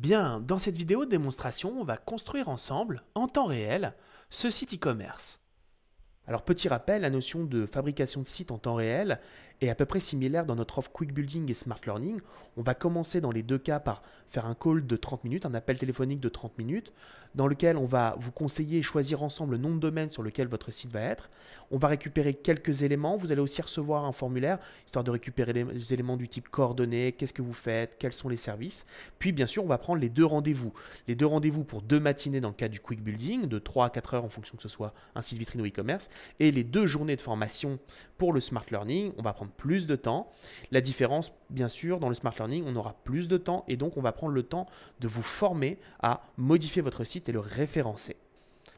Bien, dans cette vidéo de démonstration, on va construire ensemble, en temps réel, ce site e-commerce. Alors petit rappel, la notion de fabrication de site en temps réel et à peu près similaire dans notre offre Quick Building et Smart Learning, on va commencer dans les deux cas par faire un call de 30 minutes, un appel téléphonique de 30 minutes, dans lequel on va vous conseiller et choisir ensemble le nom de domaine sur lequel votre site va être. On va récupérer quelques éléments. Vous allez aussi recevoir un formulaire, histoire de récupérer les éléments du type coordonnées, qu'est-ce que vous faites, quels sont les services. Puis bien sûr, on va prendre les deux rendez-vous. Les deux rendez-vous pour deux matinées dans le cas du Quick Building, de 3 à 4 heures en fonction que ce soit un site vitrine ou e-commerce, et les deux journées de formation pour le Smart Learning. On va prendre plus de temps. La différence, bien sûr, dans le smart learning, on aura plus de temps et donc on va prendre le temps de vous former à modifier votre site et le référencer.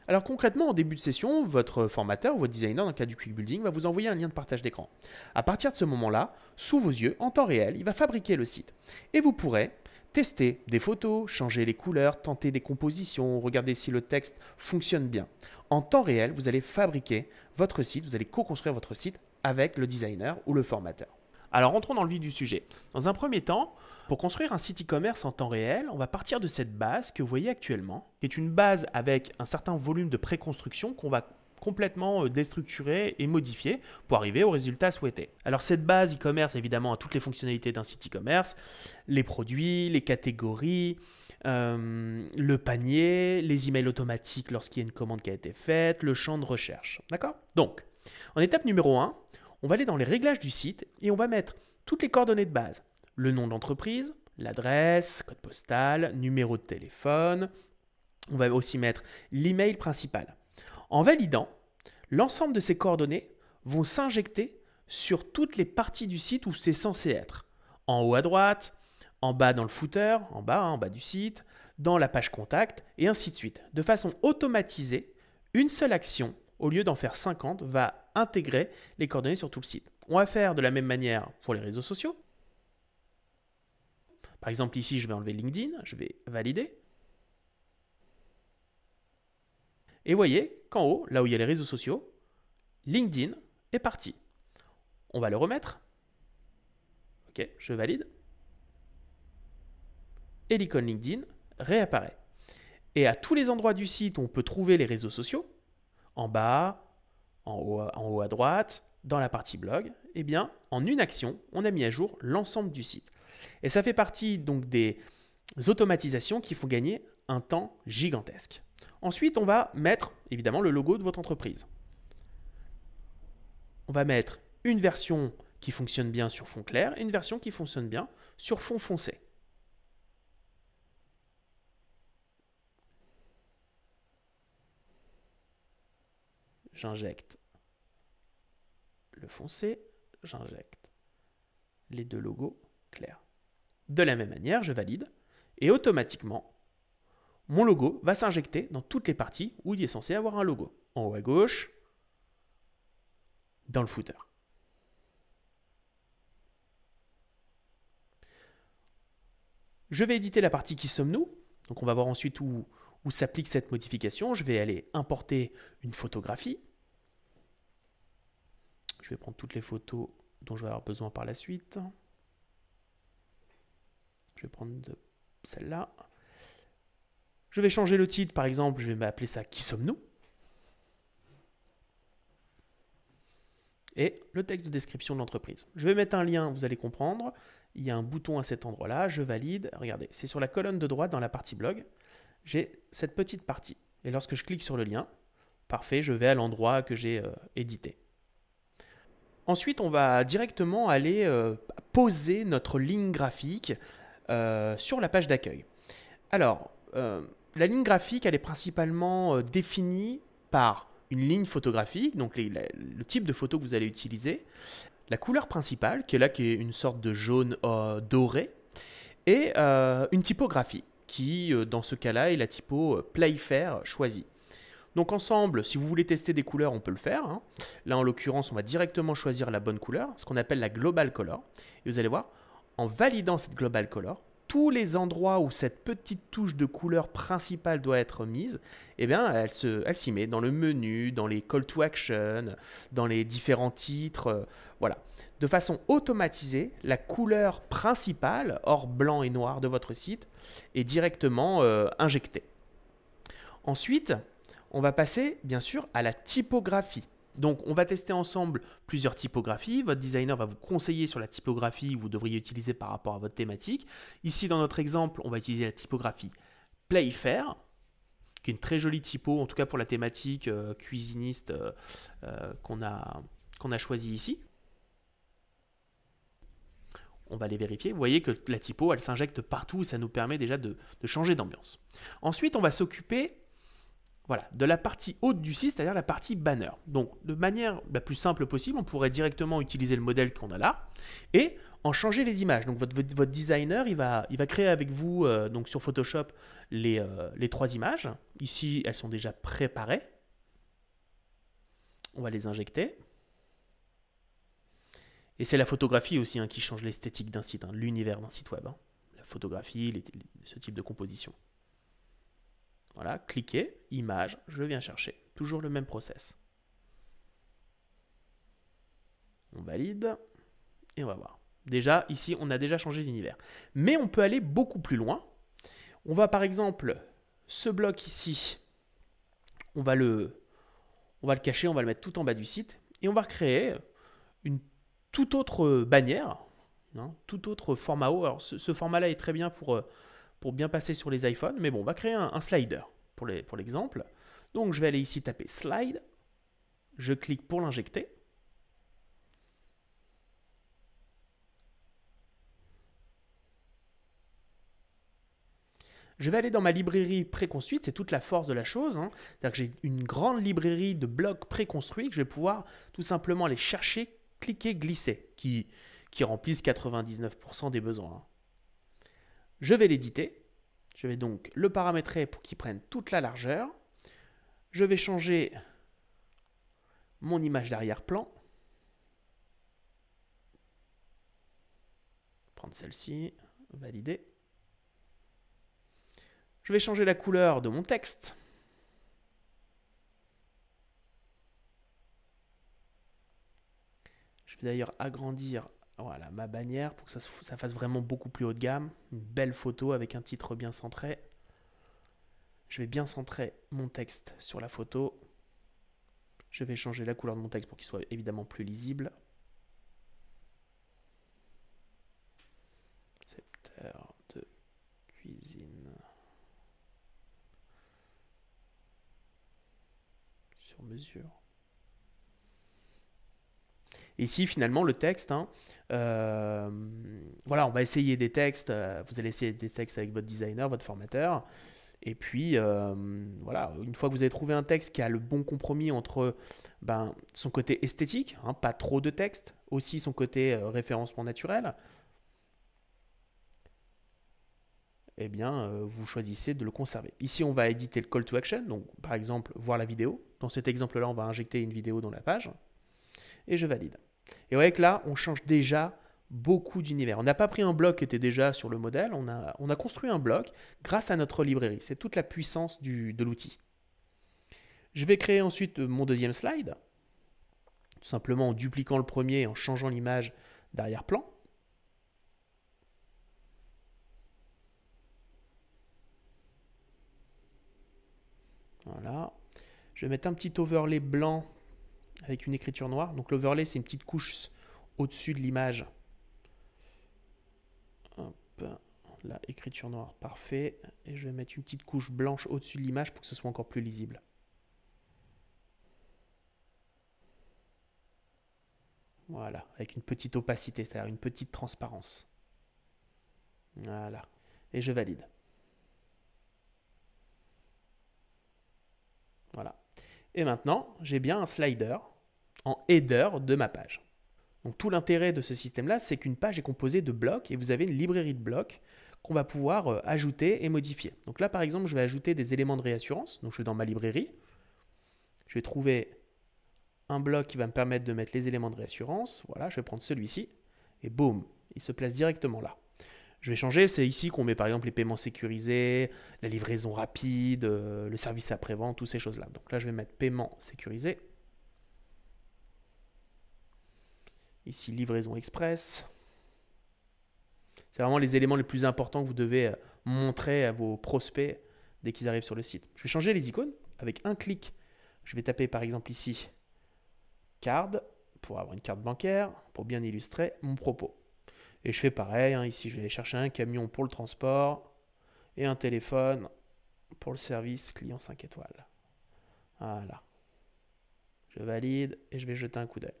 Alors concrètement, en début de session, votre formateur ou votre designer, dans le cas du Quick Building, va vous envoyer un lien de partage d'écran. À partir de ce moment-là, sous vos yeux, en temps réel, il va fabriquer le site. Et vous pourrez tester des photos, changer les couleurs, tenter des compositions, regarder si le texte fonctionne bien. En temps réel, vous allez fabriquer votre site, vous allez co-construire votre site avec le designer ou le formateur. Alors rentrons dans le vif du sujet. Dans un premier temps, pour construire un site e-commerce en temps réel, on va partir de cette base que vous voyez actuellement, qui est une base avec un certain volume de préconstruction qu'on va complètement euh, déstructurer et modifier pour arriver au résultat souhaité. Alors cette base e-commerce évidemment a toutes les fonctionnalités d'un site e-commerce, les produits, les catégories, euh, le panier, les emails automatiques lorsqu'il y a une commande qui a été faite, le champ de recherche. D'accord Donc, en étape numéro 1, on va aller dans les réglages du site et on va mettre toutes les coordonnées de base. Le nom d'entreprise, l'adresse, code postal, numéro de téléphone. On va aussi mettre l'email principal. En validant, l'ensemble de ces coordonnées vont s'injecter sur toutes les parties du site où c'est censé être. En haut à droite, en bas dans le footer, en bas, hein, en bas du site, dans la page contact, et ainsi de suite. De façon automatisée, une seule action, au lieu d'en faire 50, va intégrer les coordonnées sur tout le site. On va faire de la même manière pour les réseaux sociaux. Par exemple, ici, je vais enlever LinkedIn, je vais valider. Et voyez qu'en haut, là où il y a les réseaux sociaux, LinkedIn est parti. On va le remettre. Ok, je valide. Et l'icône LinkedIn réapparaît. Et à tous les endroits du site où on peut trouver les réseaux sociaux, en bas, en haut, à droite, dans la partie blog, et eh bien, en une action, on a mis à jour l'ensemble du site. Et ça fait partie donc des automatisations qui font gagner un temps gigantesque. Ensuite, on va mettre évidemment le logo de votre entreprise. On va mettre une version qui fonctionne bien sur fond clair et une version qui fonctionne bien sur fond foncé. j'injecte le foncé, j'injecte les deux logos clairs. De la même manière, je valide et automatiquement, mon logo va s'injecter dans toutes les parties où il est censé avoir un logo. En haut à gauche, dans le footer. Je vais éditer la partie qui sommes-nous. Donc on va voir ensuite où, où s'applique cette modification. Je vais aller importer une photographie. Je vais prendre toutes les photos dont je vais avoir besoin par la suite. Je vais prendre celle-là. Je vais changer le titre, par exemple, je vais m'appeler ça Qui sommes-nous Et le texte de description de l'entreprise. Je vais mettre un lien, vous allez comprendre. Il y a un bouton à cet endroit-là, je valide. Regardez, c'est sur la colonne de droite dans la partie blog. J'ai cette petite partie. Et lorsque je clique sur le lien, parfait, je vais à l'endroit que j'ai euh, édité. Ensuite, on va directement aller euh, poser notre ligne graphique euh, sur la page d'accueil. Alors, euh, la ligne graphique, elle est principalement définie par une ligne photographique, donc le type de photo que vous allez utiliser, la couleur principale, qui est là, qui est une sorte de jaune doré, et une typographie, qui, dans ce cas-là, est la typo Playfair choisie. Donc ensemble, si vous voulez tester des couleurs, on peut le faire. Hein. Là, en l'occurrence, on va directement choisir la bonne couleur, ce qu'on appelle la global color. Et vous allez voir, en validant cette global color, tous les endroits où cette petite touche de couleur principale doit être mise, eh bien, elle, se, elle s'y met dans le menu, dans les call to action, dans les différents titres, euh, voilà. De façon automatisée, la couleur principale, hors blanc et noir de votre site, est directement euh, injectée. Ensuite, on va passer bien sûr à la typographie. Donc on va tester ensemble plusieurs typographies, votre designer va vous conseiller sur la typographie que vous devriez utiliser par rapport à votre thématique. Ici dans notre exemple, on va utiliser la typographie Playfair, qui est une très jolie typo, en tout cas pour la thématique euh, cuisiniste euh, euh, qu'on a, qu'on a choisie ici. On va les vérifier. Vous voyez que la typo, elle s'injecte partout et ça nous permet déjà de changer d'ambiance. Ensuite, on va s'occuper voilà, de la partie haute du site, c'est-à-dire la partie banner. Donc, de manière la plus simple possible, on pourrait directement utiliser le modèle qu'on a là et en changer les images. Donc, votre, votre designer, il va, il va créer avec vous, euh, donc sur Photoshop, euh, les, trois images. Ici, elles sont déjà préparées. On va les injecter. Et c'est la photographie aussi hein, qui change l'esthétique d'un site, hein, l'univers d'un site web. Hein. La photographie, ce type de composition. Voilà, cliquez, image, je viens chercher. Toujours le même process. On valide et on va voir. Déjà, ici, on a déjà changé d'univers. Mais on peut aller beaucoup plus loin. On va par exemple, ce bloc ici, on va le, on va le cacher, on va le mettre tout en bas du site et on va créer une toute autre bannière, hein, tout autre format haut. Alors ce format-là est très bien pour euh, pour bien passer sur les iPhones, mais bon, on va créer un, slider pour l'exemple. Donc je vais aller ici taper slide, je clique pour l'injecter. Je vais aller dans ma librairie préconstruite, c'est toute la force de la chose. Hein. C'est-à-dire que j'ai une grande librairie de blocs préconstruits que je vais pouvoir tout simplement aller chercher, cliquer, glisser, qui, remplissent 99% des besoins. Hein. Je vais l'éditer. Je vais donc le paramétrer pour qu'il prenne toute la largeur. Je vais changer mon image d'arrière-plan. Prendre celle-ci, valider. Je vais changer la couleur de mon texte. Je vais d'ailleurs agrandir voilà, oh, ma bannière pour que ça, fasse vraiment beaucoup plus haut de gamme. Une belle photo avec un titre bien centré. Je vais bien centrer mon texte sur la photo. Je vais changer la couleur de mon texte pour qu'il soit évidemment plus lisible. de cuisine. Sur mesure. Ici, finalement, le texte, hein, euh, voilà, on va essayer des textes, euh, vous allez essayer des textes avec votre designer, votre formateur. Et puis, euh, voilà, une fois que vous avez trouvé un texte qui a le bon compromis entre ben, son côté esthétique, hein, pas trop de texte, aussi son côté référencement naturel, eh bien, vous choisissez de le conserver. Ici, on va éditer le call to action, donc par exemple, voir la vidéo. Dans cet exemple-là, on va injecter une vidéo dans la page et je valide. Et vous voyez que là, on change déjà beaucoup d'univers. On n'a pas pris un bloc qui était déjà sur le modèle, on a, construit un bloc grâce à notre librairie. C'est toute la puissance de l'outil. Je vais créer ensuite mon deuxième slide, tout simplement en dupliquant le premier et en changeant l'image d'arrière-plan. Voilà. Je vais mettre un petit overlay blanc avec une écriture noire. Donc l'overlay, c'est une petite couche au-dessus de l'image. la écriture noire, parfait. Et je vais mettre une petite couche blanche au-dessus de l'image pour que ce soit encore plus lisible. Voilà, avec une petite opacité, c'est-à-dire une petite transparence. Voilà, et je valide. Voilà. Et maintenant, j'ai bien un slider en header de ma page. Donc tout l'intérêt de ce système-là, c'est qu'une page est composée de blocs et vous avez une librairie de blocs qu'on va pouvoir euh, ajouter et modifier. Donc là, par exemple, je vais ajouter des éléments de réassurance. Donc je vais dans ma librairie, je vais trouver un bloc qui va me permettre de mettre les éléments de réassurance. Voilà, je vais prendre celui-ci et boum, il se place directement là. Je vais changer, c'est ici qu'on met par exemple les paiements sécurisés, la livraison rapide, euh, le service après-vente, toutes ces choses-là. Donc là, je vais mettre paiement sécurisé. Ici, livraison express. C'est vraiment les éléments les plus importants que vous devez euh, montrer à vos prospects dès qu'ils arrivent sur le site. Je vais changer les icônes avec un clic. Je vais taper par exemple ici carte, pour avoir une carte bancaire pour bien illustrer mon propos. Et je fais pareil, hein, ici je vais aller chercher un camion pour le transport et un téléphone pour le service client 5 étoiles. Voilà. Je valide et je vais jeter un coup d'œil.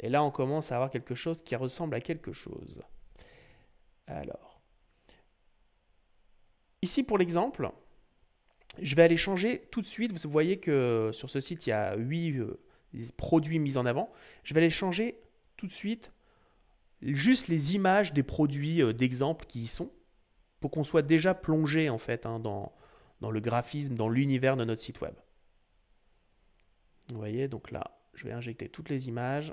Et là, on commence à avoir quelque chose qui ressemble à quelque chose. Alors, ici pour l'exemple, je vais aller changer tout de suite. Vous voyez que sur ce site, il y a 8 euh, produits mis en avant. Je vais aller changer tout de suite juste les images des produits euh, d'exemple qui y sont pour qu'on soit déjà plongé en fait hein, dans, dans le graphisme, dans l'univers de notre site web. Vous voyez, donc là, je vais injecter toutes les images.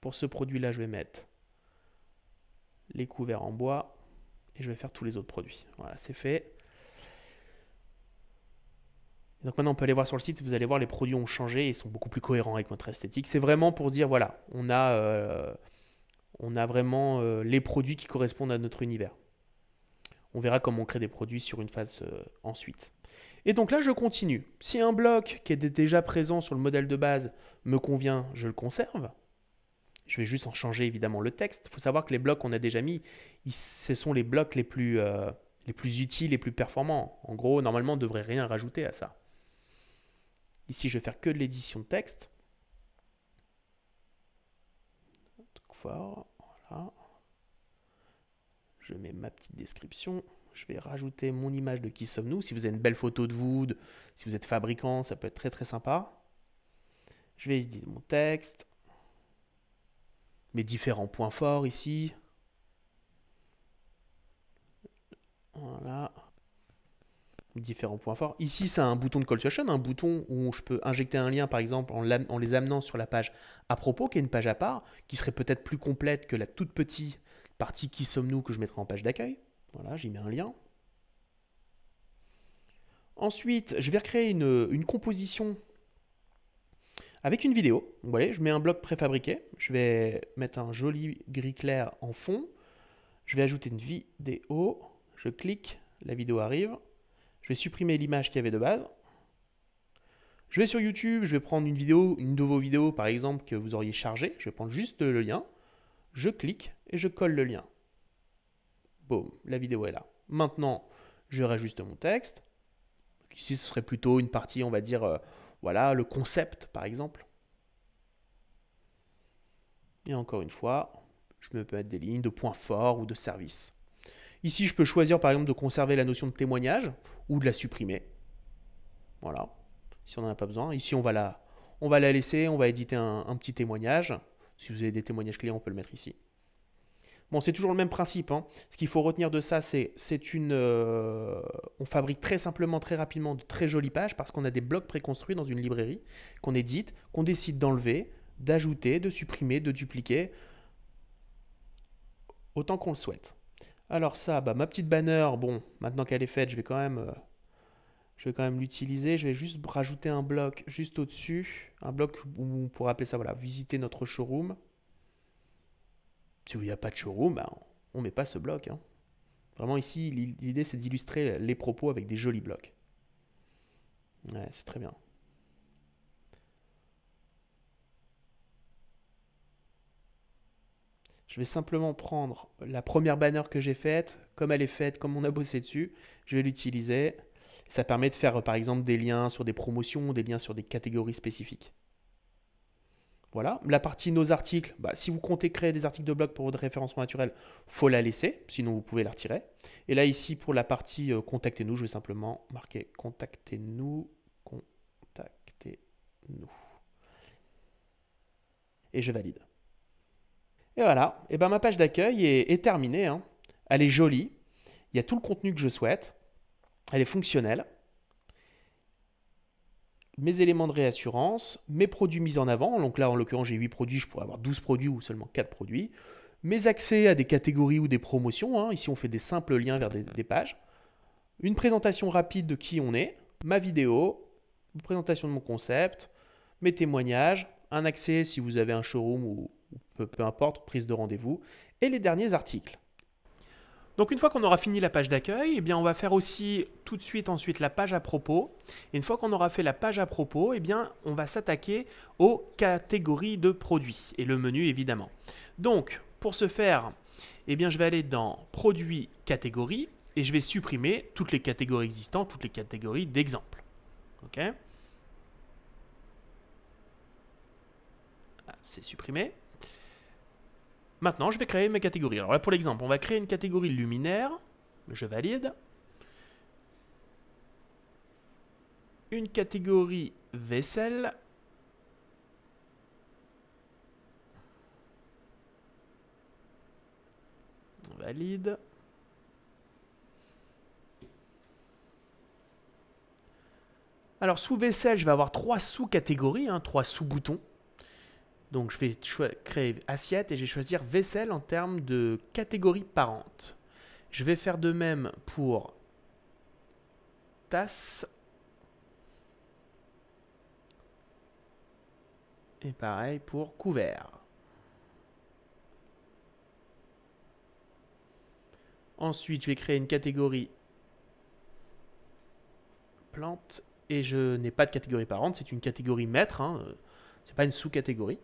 Pour ce produit-là, je vais mettre les couverts en bois et je vais faire tous les autres produits. Voilà, c'est fait. donc maintenant, on peut aller voir sur le site, vous allez voir, les produits ont changé et sont beaucoup plus cohérents avec notre esthétique. C'est vraiment pour dire, voilà, on a, euh, on a vraiment euh, les produits qui correspondent à notre univers. On verra comment on crée des produits sur une phase euh, ensuite. Et donc là, je continue. Si un bloc qui était déjà présent sur le modèle de base me convient, je le conserve. Je vais juste en changer évidemment le texte. Il faut savoir que les blocs qu'on a déjà mis, ce sont les blocs les plus, euh, les plus utiles, les plus performants. En gros, normalement, on ne devrait rien rajouter à ça. Ici, je vais faire que de l'édition texte. Je mets ma petite description. Je vais rajouter mon image de qui sommes-nous. Si vous avez une belle photo de vous, si vous êtes fabricant, ça peut être très très sympa. Je vais éditer mon texte mes différents points forts ici. Voilà. Différents points forts. Ici, c'est un bouton de call to action, un bouton où je peux injecter un lien, par exemple, en, les amenant sur la page à propos, qui est une page à part, qui serait peut-être plus complète que la toute petite partie qui sommes-nous que je mettrai en page d'accueil. Voilà, j'y mets un lien. Ensuite, je vais recréer une, une composition avec une vidéo. Vous voyez, je mets un bloc préfabriqué, je vais mettre un joli gris clair en fond, je vais ajouter une vidéo, je clique, la vidéo arrive, je vais supprimer l'image qu'il y avait de base, je vais sur YouTube, je vais prendre une vidéo, une de vos vidéos par exemple que vous auriez chargée, je vais prendre juste le lien, je clique et je colle le lien. Boom, la vidéo est là. Maintenant, je rajuste mon texte. Ici, ce serait plutôt une partie, on va dire, euh, voilà le concept, par exemple. Et encore une fois, je peux mettre des lignes de points forts ou de services. Ici, je peux choisir par exemple de conserver la notion de témoignage ou de la supprimer. Voilà, si on n'en a pas besoin. Ici, on va la, on va la laisser, on va éditer un, un petit témoignage. Si vous avez des témoignages clés, on peut le mettre ici. Bon, c'est toujours le même principe. Hein. Ce qu'il faut retenir de ça, c'est c'est une, euh, on fabrique très simplement, très rapidement de très jolies pages parce qu'on a des blocs préconstruits dans une librairie qu'on édite, qu'on décide d'enlever, d'ajouter, de supprimer, de dupliquer, autant qu'on le souhaite. Alors ça, bah, ma petite banner, bon, maintenant qu'elle est faite, je vais quand même, euh, je vais quand même l'utiliser. Je vais juste rajouter un bloc juste au-dessus, un bloc où on pourrait appeler ça, voilà, visiter notre showroom il n'y a pas de showroom, bah, on ne met pas ce bloc. Hein. Vraiment ici, l'idée c'est d'illustrer les propos avec des jolis blocs. c'est très bien. Je vais simplement prendre la première banner que j'ai faite, comme elle est faite, comme on a bossé dessus, je vais l'utiliser. Ça permet de faire par exemple des liens sur des promotions, des liens sur des catégories spécifiques. Voilà. La partie nos articles, bah, si vous comptez créer des articles de blog pour votre référencement naturel, faut la laisser, sinon vous pouvez la retirer. Et là ici pour la partie euh, contactez-nous, je vais simplement marquer contactez-nous, contactez-nous. Et je valide. Et voilà, et ben ma page d'accueil est, terminée. Hein. Elle est jolie, il y a tout le contenu que je souhaite, elle est fonctionnelle mes éléments de réassurance, mes produits mis en avant, donc là en l'occurrence j'ai 8 produits, je pourrais avoir 12 produits ou seulement 4 produits, mes accès à des catégories ou des promotions, hein. ici on fait des simples liens vers des, pages, une présentation rapide de qui on est, ma vidéo, une présentation de mon concept, mes témoignages, un accès si vous avez un showroom ou, peu importe, prise de rendez-vous, et les derniers articles. Donc une fois qu'on aura fini la page d'accueil, eh bien on va faire aussi tout de suite ensuite la page à propos. Et une fois qu'on aura fait la page à propos, eh bien on va s'attaquer aux catégories de produits et le menu évidemment. Donc pour ce faire, eh bien je vais aller dans produits catégories et je vais supprimer toutes les catégories existantes, toutes les catégories d'exemples. Ok ah, C'est supprimé. Maintenant, je vais créer mes catégories. Alors là, pour l'exemple, on va créer une catégorie luminaire. Je valide. Une catégorie vaisselle. valide. Alors sous vaisselle, je vais avoir trois sous-catégories, hein, trois sous-boutons. Donc je vais créer assiette et je vais choisir vaisselle en termes de catégorie parente. Je vais faire de même pour tasse. Et pareil pour couvert. Ensuite, je vais créer une catégorie plante et je n'ai pas de catégorie parente, c'est une catégorie maître, hein, euh, c'est pas une sous-catégorie.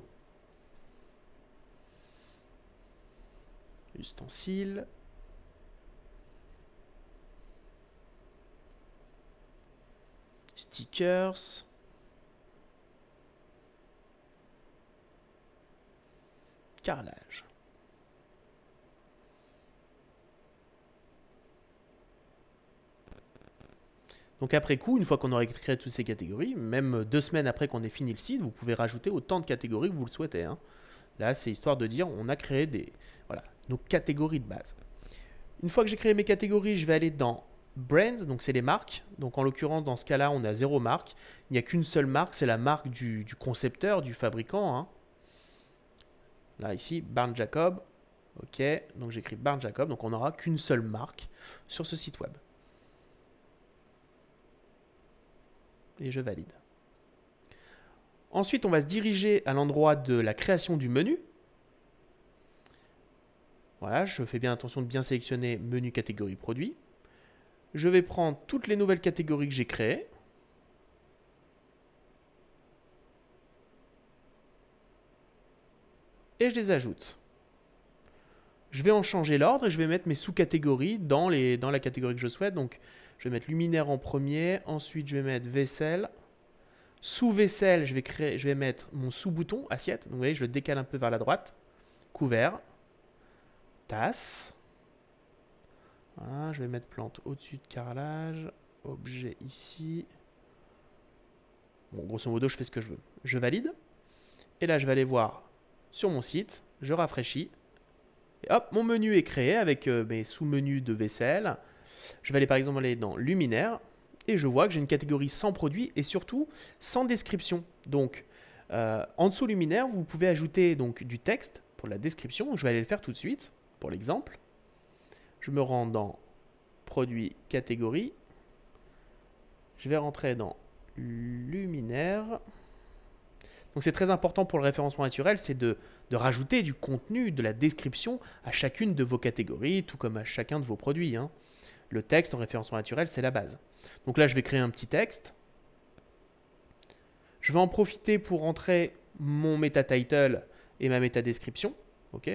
ustensile Stickers. Carrelage. Donc après coup, une fois qu'on aurait créé toutes ces catégories, même deux semaines après qu'on ait fini le site, vous pouvez rajouter autant de catégories que vous le souhaitez. Hein. Là, c'est histoire de dire on a créé des... Voilà, nos catégories de base. Une fois que j'ai créé mes catégories, je vais aller dans Brands, donc c'est les marques. Donc en l'occurrence, dans ce cas-là, on a zéro marque. Il n'y a qu'une seule marque, c'est la marque du, concepteur, du fabricant. Hein. Là, ici, Barn Jacob. OK, donc j'écris Barn Jacob. Donc on n'aura qu'une seule marque sur ce site web. Et je valide. Ensuite, on va se diriger à l'endroit de la création du menu. Voilà, je fais bien attention de bien sélectionner menu catégorie produit. Je vais prendre toutes les nouvelles catégories que j'ai créées. Et je les ajoute. Je vais en changer l'ordre et je vais mettre mes sous-catégories dans, dans la catégorie que je souhaite. Donc, je vais mettre luminaire en premier. Ensuite, je vais mettre vaisselle. Sous vaisselle, je vais, je vais mettre mon sous-bouton assiette. vous voyez, je le décale un peu vers la droite. Couvert tasse. je vais mettre plante au-dessus de carrelage. Objet ici. Bon, grosso modo, je fais ce que je veux. Je valide. Et là, je vais aller voir sur mon site. Je rafraîchis. Et hop, mon menu est créé avec euh, mes sous-menus de vaisselle. Je vais aller par exemple aller dans luminaire. Et je vois que j'ai une catégorie sans produit et surtout sans description. Donc, euh, en dessous luminaire, vous pouvez ajouter donc du texte pour la description. Je vais aller le faire tout de suite l'exemple. Je me rends dans produits catégorie. Je vais rentrer dans luminaire. Donc c'est très important pour le référencement naturel, c'est de, rajouter du contenu, de la description à chacune de vos catégories, tout comme à chacun de vos produits. Hein. Le texte en référencement naturel, c'est la base. Donc là, je vais créer un petit texte. Je vais en profiter pour rentrer mon meta title et ma meta description. OK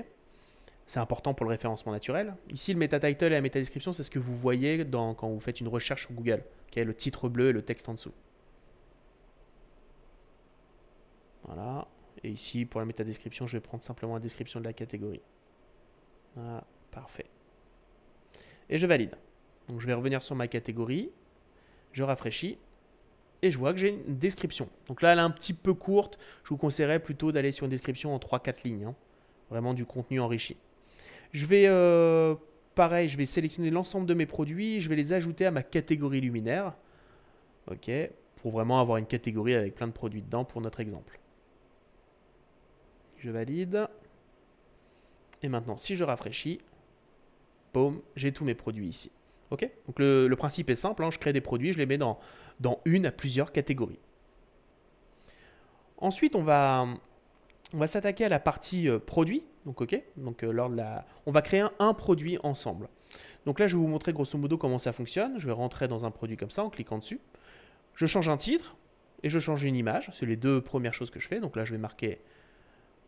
c'est important pour le référencement naturel. Ici, le meta title et la meta description, c'est ce que vous voyez quand vous faites une recherche sur Google. est le titre bleu et le texte en dessous. Voilà. Et ici, pour la méta description, je vais prendre simplement la description de la catégorie. Voilà, parfait. Et je valide. Donc je vais revenir sur ma catégorie. Je rafraîchis. Et je vois que j'ai une description. Donc là, elle est un petit peu courte. Je vous conseillerais plutôt d'aller sur une description en 3-4 lignes. Hein. Vraiment du contenu enrichi. Je vais, euh, pareil, je vais sélectionner l'ensemble de mes produits, je vais les ajouter à ma catégorie luminaire. Ok, pour vraiment avoir une catégorie avec plein de produits dedans pour notre exemple. Je valide. Et maintenant, si je rafraîchis, boum, j'ai tous mes produits ici. Ok Donc le, principe est simple, hein, je crée des produits, je les mets dans, une à plusieurs catégories. Ensuite, on va, on va s'attaquer à la partie euh, produits. Donc ok, donc euh, lors de on va créer un, produit ensemble. Donc là, je vais vous montrer grosso modo comment ça fonctionne. Je vais rentrer dans un produit comme ça en cliquant dessus. Je change un titre et je change une image. C'est les deux premières choses que je fais. Donc là, je vais marquer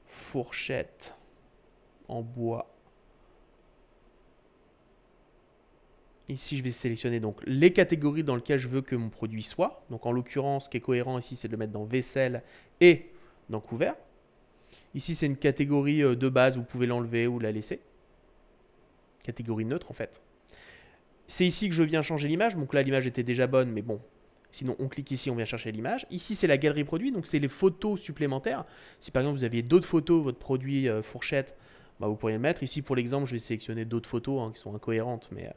fourchette en bois. Ici, je vais sélectionner donc les catégories dans lesquelles je veux que mon produit soit. Donc en l'occurrence, ce qui est cohérent ici, c'est de le mettre dans vaisselle et dans couvert. Ici, c'est une catégorie euh, de base, vous pouvez l'enlever ou la laisser. Catégorie neutre, en fait. C'est ici que je viens changer l'image. Donc là, l'image était déjà bonne, mais bon. Sinon, on clique ici, on vient chercher l'image. Ici, c'est la galerie produit, donc c'est les photos supplémentaires. Si par exemple, vous aviez d'autres photos, votre produit euh, fourchette, bah, vous pourriez le mettre. Ici, pour l'exemple, je vais sélectionner d'autres photos hein, qui sont incohérentes, mais euh,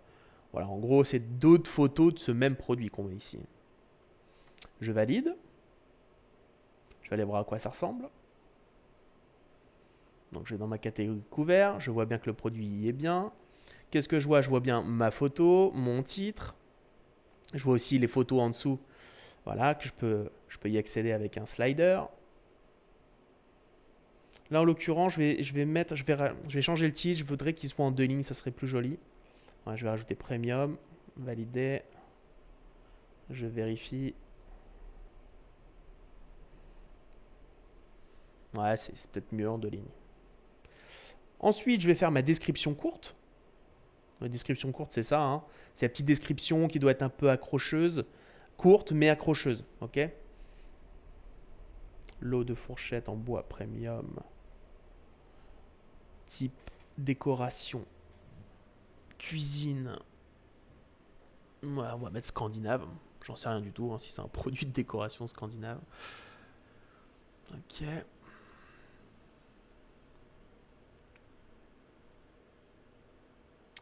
voilà, en gros, c'est d'autres photos de ce même produit qu'on met ici. Je valide. Je vais aller voir à quoi ça ressemble. Donc je vais dans ma catégorie couvert, je vois bien que le produit y est bien. Qu'est-ce que je vois Je vois bien ma photo, mon titre. Je vois aussi les photos en dessous. Voilà, que je peux, je peux y accéder avec un slider. Là, en l'occurrence, je vais, je vais je vais, je vais changer le titre. Je voudrais qu'il soit en deux lignes, ça serait plus joli. je vais rajouter premium, valider. Je vérifie. Ouais, c'est peut-être mieux en deux lignes. Ensuite, je vais faire ma description courte. La description courte, c'est ça. Hein. C'est la petite description qui doit être un peu accrocheuse. Courte, mais accrocheuse. OK Lot de fourchette en bois premium. Type décoration. Cuisine. on va mettre scandinave. J'en sais rien du tout hein, si c'est un produit de décoration scandinave. Ok.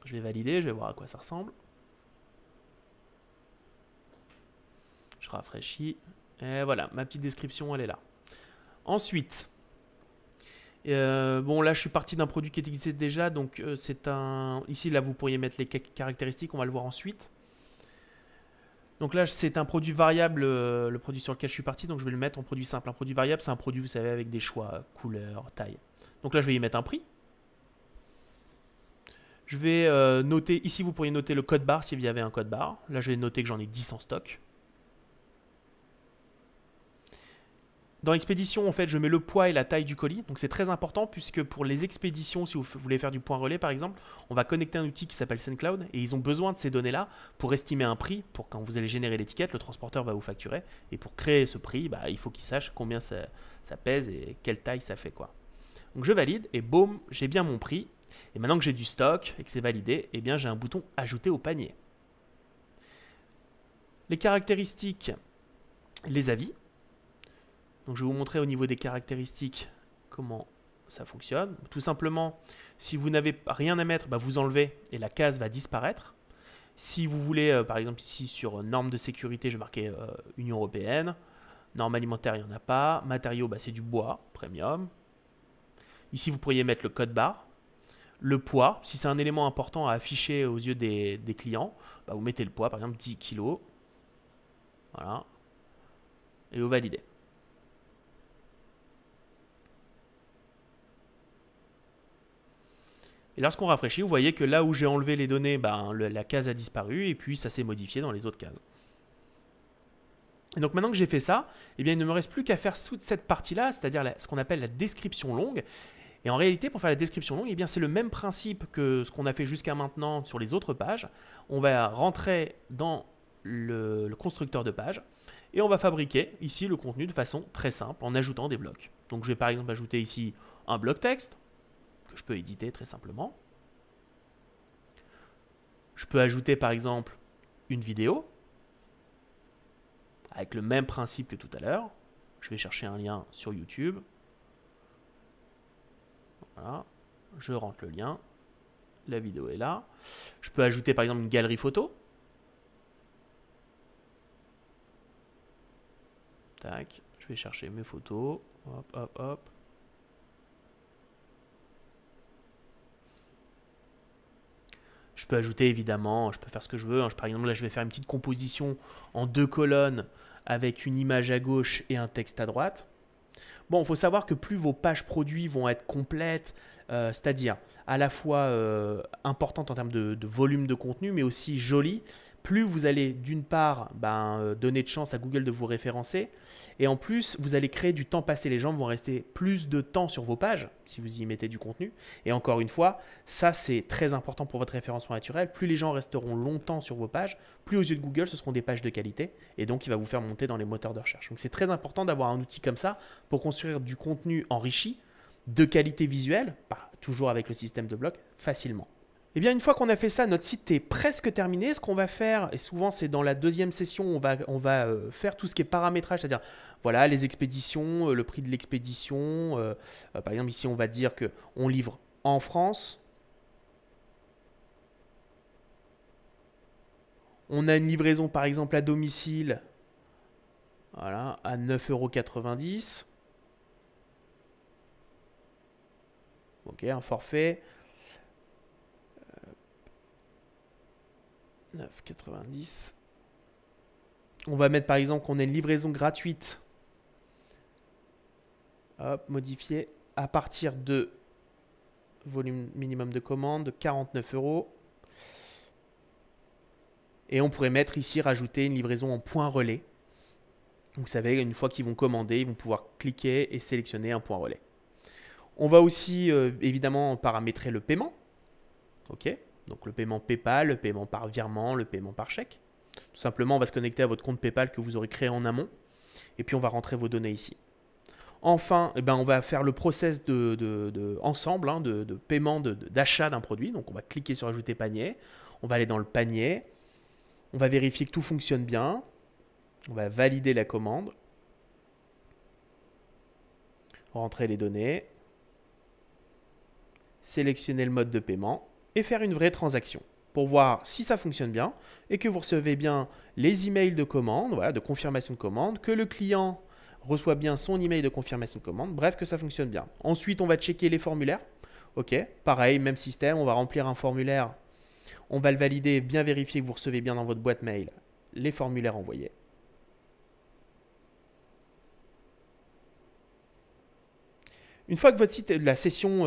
Je vais valider, je vais voir à quoi ça ressemble. Je rafraîchis. Et voilà, ma petite description, elle est là. Ensuite, euh, bon là je suis parti d'un produit qui existait déjà, donc euh, c'est un... Ici là vous pourriez mettre les caractéristiques, on va le voir ensuite. Donc là c'est un produit variable, euh, le produit sur lequel je suis parti, donc je vais le mettre en produit simple. Un produit variable c'est un produit vous savez avec des choix, couleur, taille. Donc là je vais y mettre un prix. Je vais euh, noter, ici vous pourriez noter le code barre s'il y avait un code barre. Là je vais noter que j'en ai 10 en stock. Dans expédition, en fait, je mets le poids et la taille du colis. Donc c'est très important puisque pour les expéditions, si vous voulez faire du point relais par exemple, on va connecter un outil qui s'appelle SendCloud et ils ont besoin de ces données-là pour estimer un prix, pour quand vous allez générer l'étiquette, le transporteur va vous facturer. Et pour créer ce prix, bah, il faut qu'il sache combien ça, pèse et quelle taille ça fait. quoi. Donc je valide et boum, j'ai bien mon prix et maintenant que j'ai du stock et que c'est validé, eh bien j'ai un bouton ajouter au panier. Les caractéristiques, les avis. Donc je vais vous montrer au niveau des caractéristiques comment ça fonctionne. Tout simplement, si vous n'avez rien à mettre, bah, vous enlevez et la case va disparaître. Si vous voulez, euh, par exemple ici sur normes de sécurité, je vais marquer euh, Union Européenne. Normes alimentaires, il n'y en a pas. Matériaux, bah, c'est du bois, premium. Ici, vous pourriez mettre le code barre le poids, si c'est un élément important à afficher aux yeux des, clients, bah, vous mettez le poids, par exemple 10 kg. Voilà. Et vous validez. Et lorsqu'on rafraîchit, vous voyez que là où j'ai enlevé les données, bah, hein, la case a disparu et puis ça s'est modifié dans les autres cases. Et donc maintenant que j'ai fait ça, eh bien, il ne me reste plus qu'à faire toute cette partie-là, c'est-à-dire ce qu'on appelle la description longue. Et en réalité, pour faire la description longue, eh bien c'est le même principe que ce qu'on a fait jusqu'à maintenant sur les autres pages. On va rentrer dans le, le constructeur de page et on va fabriquer ici le contenu de façon très simple en ajoutant des blocs. Donc je vais par exemple ajouter ici un bloc texte que je peux éditer très simplement. Je peux ajouter par exemple une vidéo avec le même principe que tout à l'heure. Je vais chercher un lien sur YouTube, je rentre le lien. La vidéo est là. Je peux ajouter par exemple une galerie photo. Tac. Je vais chercher mes photos. Hop, hop, hop. Je peux ajouter évidemment, je peux faire ce que je veux. Hein. Par exemple, là, je vais faire une petite composition en deux colonnes avec une image à gauche et un texte à droite. Bon, il faut savoir que plus vos pages produits vont être complètes, euh, c'est-à-dire à la fois euh, importantes en termes de, de, volume de contenu, mais aussi jolies, plus vous allez d'une part ben, euh, donner de chance à Google de vous référencer, et en plus vous allez créer du temps passé. Les gens vont rester plus de temps sur vos pages si vous y mettez du contenu. Et encore une fois, ça c'est très important pour votre référencement naturel. Plus les gens resteront longtemps sur vos pages, plus aux yeux de Google ce seront des pages de qualité, et donc il va vous faire monter dans les moteurs de recherche. Donc c'est très important d'avoir un outil comme ça pour construire du contenu enrichi, de qualité visuelle, toujours avec le système de blocs, facilement. Eh bien, une fois qu'on a fait ça, notre site est presque terminé. Ce qu'on va faire, et souvent c'est dans la deuxième session, on va, on va euh, faire tout ce qui est paramétrage, c'est-à-dire voilà, les expéditions, euh, le prix de l'expédition. Euh, par exemple, ici, on va dire que on livre en France. On a une livraison, par exemple, à domicile voilà, à 9,90€. Ok, un forfait. 9,90. On va mettre par exemple qu'on ait une livraison gratuite. Hop, modifier à partir de volume minimum de commande de 49 euros. Et on pourrait mettre ici, rajouter une livraison en point relais. Vous savez, une fois qu'ils vont commander, ils vont pouvoir cliquer et sélectionner un point relais. On va aussi euh, évidemment paramétrer le paiement. OK donc le paiement PayPal, le paiement par virement, le paiement par chèque. Tout simplement, on va se connecter à votre compte PayPal que vous aurez créé en amont. Et puis on va rentrer vos données ici. Enfin, eh ben, on va faire le process de, de, de ensemble hein, de, de, paiement d'achat d'un produit. Donc on va cliquer sur ajouter panier. On va aller dans le panier. On va vérifier que tout fonctionne bien. On va valider la commande. Rentrer les données. Sélectionner le mode de paiement et faire une vraie transaction pour voir si ça fonctionne bien et que vous recevez bien les emails de commande, voilà, de confirmation de commande, que le client reçoit bien son email de confirmation de commande, bref, que ça fonctionne bien. Ensuite, on va checker les formulaires. Ok, pareil, même système, on va remplir un formulaire, on va le valider, bien vérifier que vous recevez bien dans votre boîte mail les formulaires envoyés. Une fois que votre site, euh,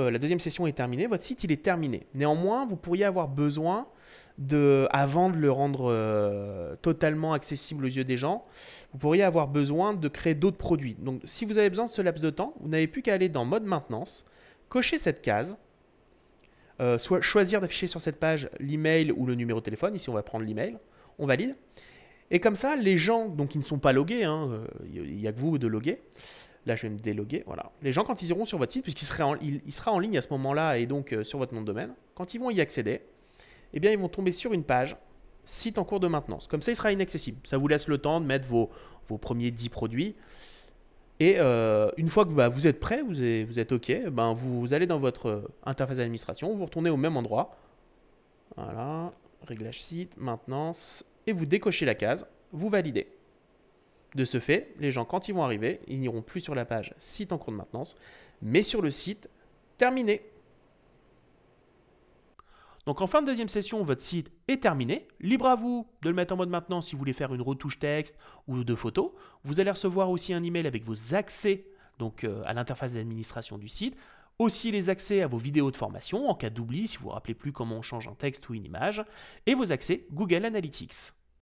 la, deuxième session est terminée, votre site il est terminé. Néanmoins, vous pourriez avoir besoin de, avant de le rendre euh, totalement accessible aux yeux des gens, vous pourriez avoir besoin de créer d'autres produits. Donc si vous avez besoin de ce laps de temps, vous n'avez plus qu'à aller dans mode maintenance, cocher cette case, euh, soit choisir d'afficher sur cette page l'email ou le numéro de téléphone. Ici on va prendre l'email, on valide. Et comme ça, les gens donc, qui ne sont pas logués, hein, il n'y a que vous de loguer, Là, je vais me déloguer. Voilà. Les gens, quand ils iront sur votre site, puisqu'il sera, en, il, sera en ligne à ce moment-là et donc euh, sur votre nom de domaine, quand ils vont y accéder, eh bien, ils vont tomber sur une page site en cours de maintenance. Comme ça, il sera inaccessible. Ça vous laisse le temps de mettre vos, premiers 10 produits. Et euh, une fois que bah, vous êtes prêt, vous êtes, OK, ben, vous, vous, allez dans votre euh, interface d'administration, vous retournez au même endroit. Voilà, réglage site, maintenance, et vous décochez la case, vous validez. De ce fait, les gens, quand ils vont arriver, ils n'iront plus sur la page site en cours de maintenance, mais sur le site terminé. Donc en fin de deuxième session, votre site est terminé. Libre à vous de le mettre en mode maintenance si vous voulez faire une retouche texte ou de photos. Vous allez recevoir aussi un email avec vos accès donc euh, à l'interface d'administration du site. Aussi les accès à vos vidéos de formation en cas d'oubli si vous ne vous rappelez plus comment on change un texte ou une image. Et vos accès Google Analytics.